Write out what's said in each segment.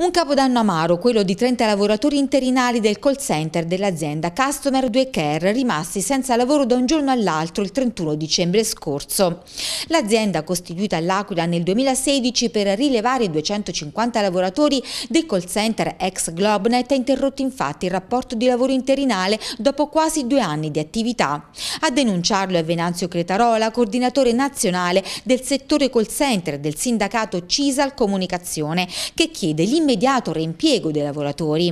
Un capodanno amaro, quello di 30 lavoratori interinali del call center dell'azienda Customer 2 Care, rimasti senza lavoro da un giorno all'altro il 31 dicembre scorso. L'azienda, costituita all'Aquila nel 2016 per rilevare i 250 lavoratori del call center ex Globnet, ha interrotto infatti il rapporto di lavoro interinale dopo quasi due anni di attività. A denunciarlo è Venanzio Cretarola, coordinatore nazionale del settore call center del sindacato CISAL Comunicazione, che chiede l'immigrazione immediato reimpiego dei lavoratori.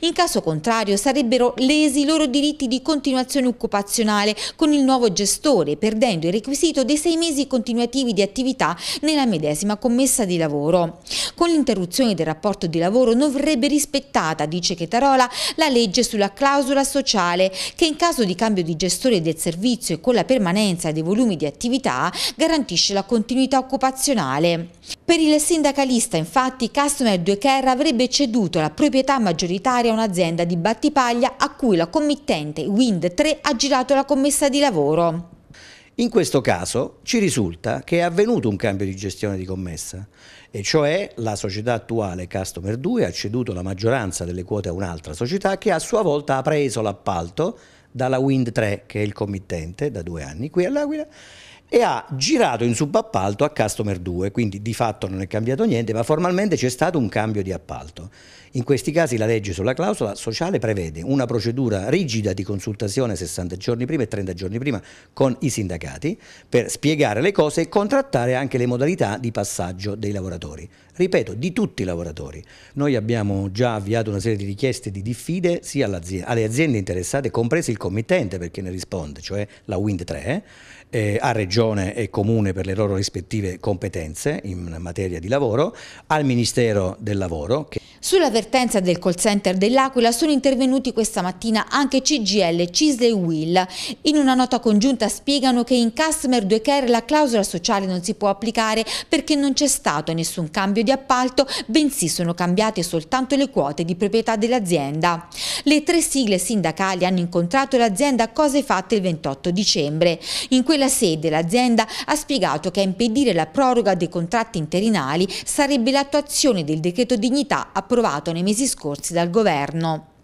In caso contrario sarebbero lesi i loro diritti di continuazione occupazionale con il nuovo gestore, perdendo il requisito dei sei mesi continuativi di attività nella medesima commessa di lavoro. Con l'interruzione del rapporto di lavoro non verrebbe rispettata, dice Chetarola, la legge sulla clausola sociale che in caso di cambio di gestore del servizio e con la permanenza dei volumi di attività garantisce la continuità occupazionale. Per il sindacalista, infatti, Customer 2 Care avrebbe ceduto la proprietà maggioritaria a un'azienda di Battipaglia a cui la committente Wind 3 ha girato la commessa di lavoro. In questo caso ci risulta che è avvenuto un cambio di gestione di commessa, e cioè la società attuale Customer 2 ha ceduto la maggioranza delle quote a un'altra società che a sua volta ha preso l'appalto dalla Wind 3, che è il committente da due anni qui all'Aquila, e ha girato in subappalto a Customer 2, quindi di fatto non è cambiato niente, ma formalmente c'è stato un cambio di appalto. In questi casi la legge sulla clausola sociale prevede una procedura rigida di consultazione 60 giorni prima e 30 giorni prima con i sindacati per spiegare le cose e contrattare anche le modalità di passaggio dei lavoratori. Ripeto, di tutti i lavoratori. Noi abbiamo già avviato una serie di richieste di diffide sia alle aziende interessate, comprese il committente perché ne risponde, cioè la Wind 3, eh, a Regione e Comune per le loro rispettive competenze in materia di lavoro, al Ministero del Lavoro. Che... Sulla del call center dell'Aquila sono intervenuti questa mattina anche CGL, CISL e Will. In una nota congiunta spiegano che in Customer 2 Care la clausola sociale non si può applicare perché non c'è stato nessun cambio di appalto, bensì sono cambiate soltanto le quote di proprietà dell'azienda. Le tre sigle sindacali hanno incontrato invitato l'azienda a cose fatte il 28 dicembre. In quella sede l'azienda ha spiegato che a impedire la proroga dei contratti interinali sarebbe l'attuazione del decreto dignità approvato nei mesi scorsi dal governo.